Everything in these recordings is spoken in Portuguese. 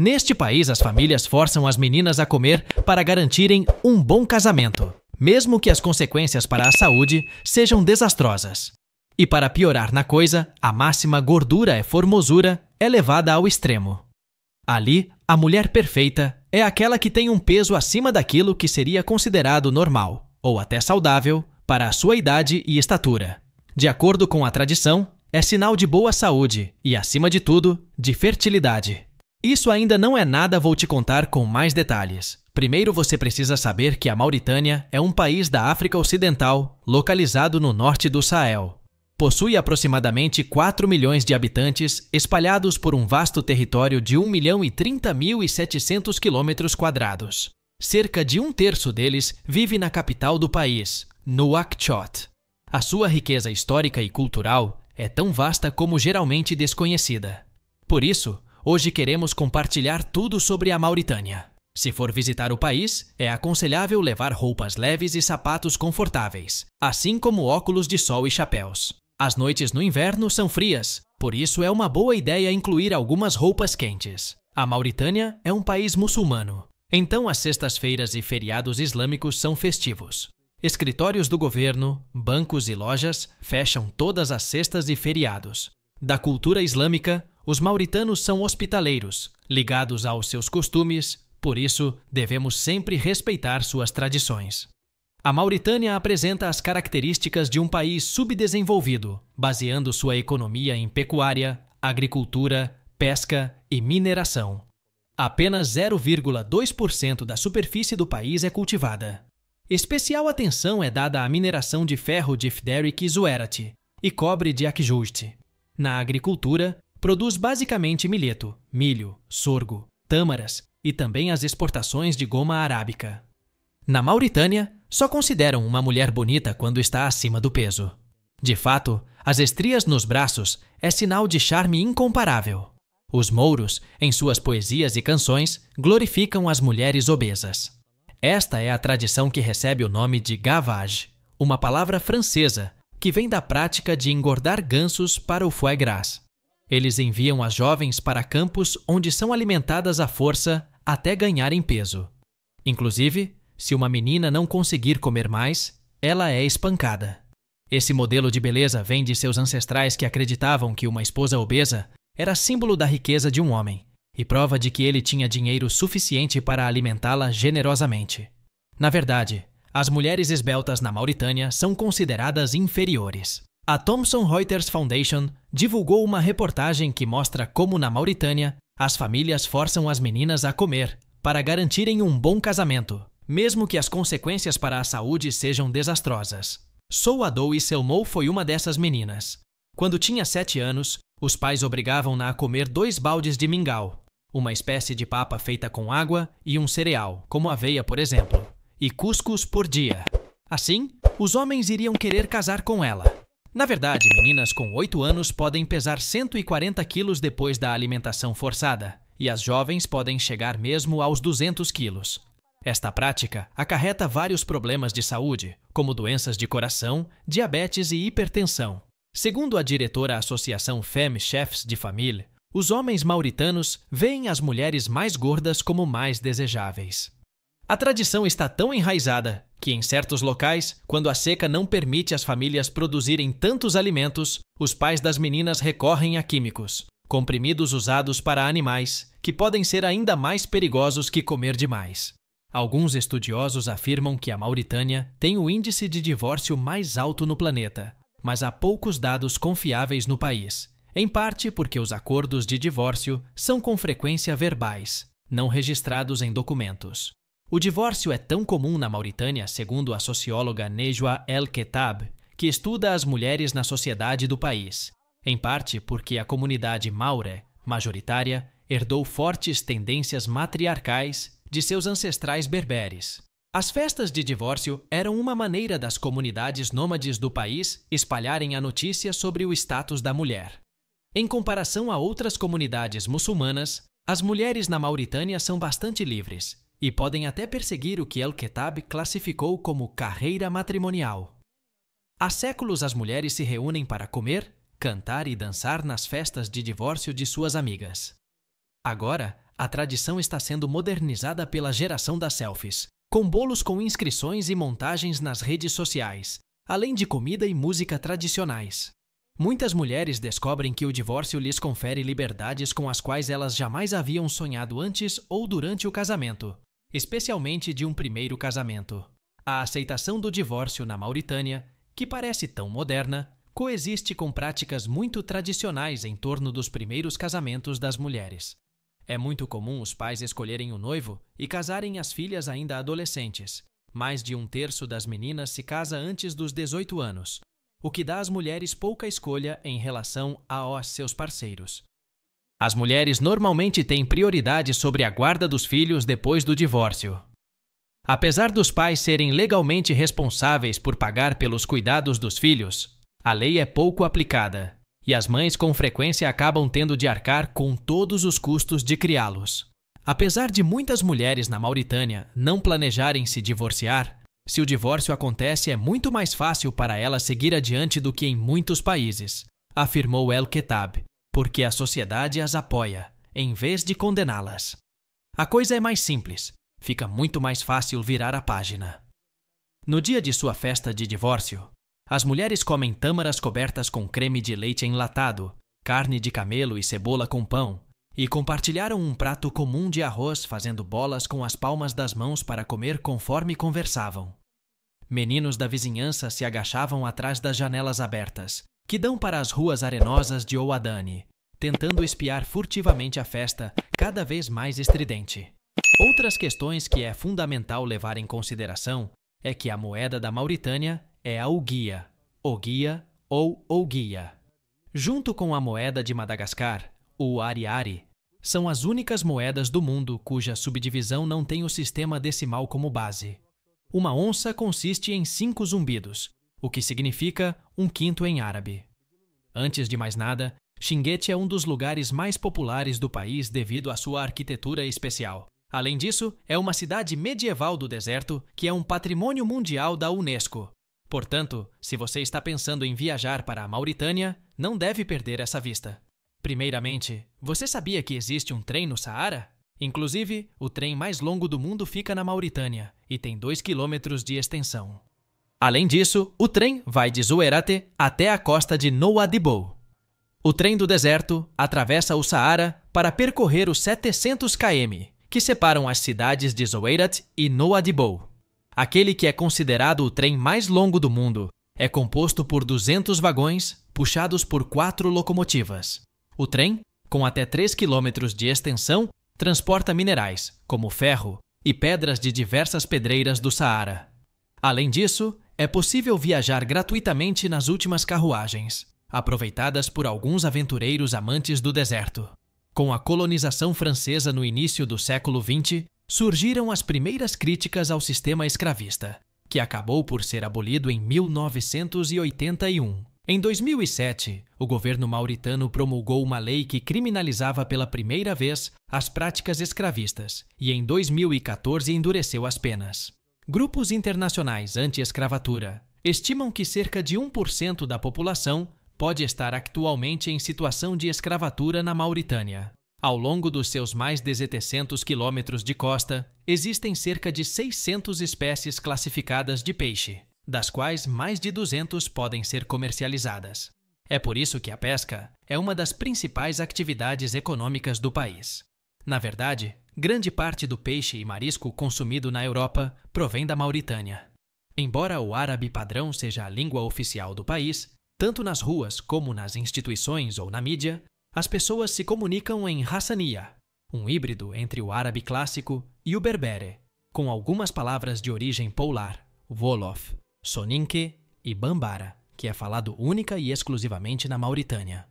Neste país, as famílias forçam as meninas a comer para garantirem um bom casamento, mesmo que as consequências para a saúde sejam desastrosas. E para piorar na coisa, a máxima gordura é formosura é levada ao extremo. Ali, a mulher perfeita é aquela que tem um peso acima daquilo que seria considerado normal, ou até saudável, para a sua idade e estatura. De acordo com a tradição, é sinal de boa saúde e, acima de tudo, de fertilidade. Isso ainda não é nada, vou te contar com mais detalhes. Primeiro você precisa saber que a Mauritânia é um país da África Ocidental, localizado no norte do Sahel. Possui aproximadamente 4 milhões de habitantes, espalhados por um vasto território de 1 milhão e 30.700 quilômetros quadrados. Cerca de um terço deles vive na capital do país, Nouakchott. A sua riqueza histórica e cultural é tão vasta como geralmente desconhecida. Por isso, Hoje queremos compartilhar tudo sobre a Mauritânia. Se for visitar o país, é aconselhável levar roupas leves e sapatos confortáveis, assim como óculos de sol e chapéus. As noites no inverno são frias, por isso é uma boa ideia incluir algumas roupas quentes. A Mauritânia é um país muçulmano, então as sextas-feiras e feriados islâmicos são festivos. Escritórios do governo, bancos e lojas fecham todas as sextas e feriados. Da cultura islâmica, os mauritanos são hospitaleiros, ligados aos seus costumes, por isso devemos sempre respeitar suas tradições. A Mauritânia apresenta as características de um país subdesenvolvido, baseando sua economia em pecuária, agricultura, pesca e mineração. Apenas 0,2% da superfície do país é cultivada. Especial atenção é dada à mineração de ferro de Fderic e e cobre de Akjoujt. Na agricultura, Produz basicamente milheto, milho, sorgo, tâmaras e também as exportações de goma arábica. Na Mauritânia, só consideram uma mulher bonita quando está acima do peso. De fato, as estrias nos braços é sinal de charme incomparável. Os mouros, em suas poesias e canções, glorificam as mulheres obesas. Esta é a tradição que recebe o nome de gavage, uma palavra francesa que vem da prática de engordar gansos para o foie gras. Eles enviam as jovens para campos onde são alimentadas à força até ganharem peso. Inclusive, se uma menina não conseguir comer mais, ela é espancada. Esse modelo de beleza vem de seus ancestrais que acreditavam que uma esposa obesa era símbolo da riqueza de um homem e prova de que ele tinha dinheiro suficiente para alimentá-la generosamente. Na verdade, as mulheres esbeltas na Mauritânia são consideradas inferiores. A Thomson Reuters Foundation divulgou uma reportagem que mostra como na Mauritânia as famílias forçam as meninas a comer para garantirem um bom casamento, mesmo que as consequências para a saúde sejam desastrosas. Souadou e Selmou foi uma dessas meninas. Quando tinha 7 anos, os pais obrigavam-na a comer dois baldes de mingau, uma espécie de papa feita com água e um cereal, como aveia, por exemplo, e cuscuz por dia. Assim, os homens iriam querer casar com ela. Na verdade, meninas com 8 anos podem pesar 140 quilos depois da alimentação forçada, e as jovens podem chegar mesmo aos 200 quilos. Esta prática acarreta vários problemas de saúde, como doenças de coração, diabetes e hipertensão. Segundo a diretora da Associação Femme Chefs de Família, os homens mauritanos veem as mulheres mais gordas como mais desejáveis. A tradição está tão enraizada que em certos locais, quando a seca não permite as famílias produzirem tantos alimentos, os pais das meninas recorrem a químicos, comprimidos usados para animais, que podem ser ainda mais perigosos que comer demais. Alguns estudiosos afirmam que a Mauritânia tem o índice de divórcio mais alto no planeta, mas há poucos dados confiáveis no país, em parte porque os acordos de divórcio são com frequência verbais, não registrados em documentos. O divórcio é tão comum na Mauritânia, segundo a socióloga Nejwa El-Ketab, que estuda as mulheres na sociedade do país, em parte porque a comunidade maure, majoritária, herdou fortes tendências matriarcais de seus ancestrais berberes. As festas de divórcio eram uma maneira das comunidades nômades do país espalharem a notícia sobre o status da mulher. Em comparação a outras comunidades muçulmanas, as mulheres na Mauritânia são bastante livres, e podem até perseguir o que el Ketab classificou como carreira matrimonial. Há séculos as mulheres se reúnem para comer, cantar e dançar nas festas de divórcio de suas amigas. Agora, a tradição está sendo modernizada pela geração das selfies, com bolos com inscrições e montagens nas redes sociais, além de comida e música tradicionais. Muitas mulheres descobrem que o divórcio lhes confere liberdades com as quais elas jamais haviam sonhado antes ou durante o casamento especialmente de um primeiro casamento. A aceitação do divórcio na Mauritânia, que parece tão moderna, coexiste com práticas muito tradicionais em torno dos primeiros casamentos das mulheres. É muito comum os pais escolherem o um noivo e casarem as filhas ainda adolescentes. Mais de um terço das meninas se casa antes dos 18 anos, o que dá às mulheres pouca escolha em relação a seus parceiros. As mulheres normalmente têm prioridade sobre a guarda dos filhos depois do divórcio. Apesar dos pais serem legalmente responsáveis por pagar pelos cuidados dos filhos, a lei é pouco aplicada e as mães com frequência acabam tendo de arcar com todos os custos de criá-los. Apesar de muitas mulheres na Mauritânia não planejarem se divorciar, se o divórcio acontece é muito mais fácil para elas seguir adiante do que em muitos países, afirmou El Ketab, porque a sociedade as apoia, em vez de condená-las. A coisa é mais simples, fica muito mais fácil virar a página. No dia de sua festa de divórcio, as mulheres comem tâmaras cobertas com creme de leite enlatado, carne de camelo e cebola com pão, e compartilharam um prato comum de arroz fazendo bolas com as palmas das mãos para comer conforme conversavam. Meninos da vizinhança se agachavam atrás das janelas abertas, que dão para as ruas arenosas de Ouadane, tentando espiar furtivamente a festa, cada vez mais estridente. Outras questões que é fundamental levar em consideração é que a moeda da Mauritânia é a ouguia, guia ou ouguia. Junto com a moeda de Madagascar, o ariari, são as únicas moedas do mundo cuja subdivisão não tem o sistema decimal como base. Uma onça consiste em cinco zumbidos, o que significa um quinto em árabe. Antes de mais nada, Xinguete é um dos lugares mais populares do país devido à sua arquitetura especial. Além disso, é uma cidade medieval do deserto que é um patrimônio mundial da Unesco. Portanto, se você está pensando em viajar para a Mauritânia, não deve perder essa vista. Primeiramente, você sabia que existe um trem no Saara? Inclusive, o trem mais longo do mundo fica na Mauritânia e tem 2 quilômetros de extensão. Além disso, o trem vai de Zuerate até a costa de Nouadhibou. O trem do deserto atravessa o Saara para percorrer os 700 km que separam as cidades de Zoeirat e Nouadhibou. Aquele que é considerado o trem mais longo do mundo é composto por 200 vagões puxados por quatro locomotivas. O trem, com até 3 km de extensão, transporta minerais, como ferro e pedras de diversas pedreiras do Saara. Além disso, é possível viajar gratuitamente nas últimas carruagens, aproveitadas por alguns aventureiros amantes do deserto. Com a colonização francesa no início do século XX, surgiram as primeiras críticas ao sistema escravista, que acabou por ser abolido em 1981. Em 2007, o governo mauritano promulgou uma lei que criminalizava pela primeira vez as práticas escravistas e, em 2014, endureceu as penas. Grupos internacionais anti-escravatura estimam que cerca de 1% da população pode estar atualmente em situação de escravatura na Mauritânia. Ao longo dos seus mais de 700 quilômetros de costa, existem cerca de 600 espécies classificadas de peixe, das quais mais de 200 podem ser comercializadas. É por isso que a pesca é uma das principais atividades econômicas do país. Na verdade, Grande parte do peixe e marisco consumido na Europa provém da Mauritânia. Embora o árabe padrão seja a língua oficial do país, tanto nas ruas como nas instituições ou na mídia, as pessoas se comunicam em Hassania, um híbrido entre o árabe clássico e o berbere, com algumas palavras de origem polar, Wolof, Soninke e Bambara, que é falado única e exclusivamente na Mauritânia.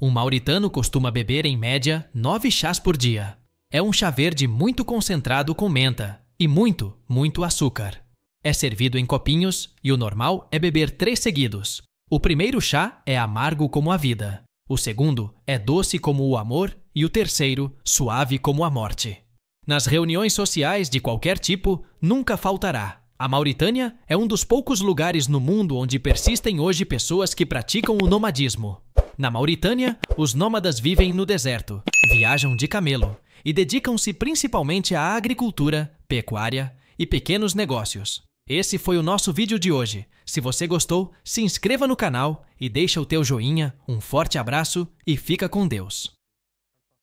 Um mauritano costuma beber, em média, nove chás por dia, é um chá verde muito concentrado com menta e muito, muito açúcar. É servido em copinhos e o normal é beber três seguidos. O primeiro chá é amargo como a vida, o segundo é doce como o amor e o terceiro, suave como a morte. Nas reuniões sociais de qualquer tipo, nunca faltará. A Mauritânia é um dos poucos lugares no mundo onde persistem hoje pessoas que praticam o nomadismo. Na Mauritânia, os nômadas vivem no deserto, viajam de camelo e dedicam-se principalmente à agricultura, pecuária e pequenos negócios. Esse foi o nosso vídeo de hoje. Se você gostou, se inscreva no canal e deixa o teu joinha, um forte abraço e fica com Deus.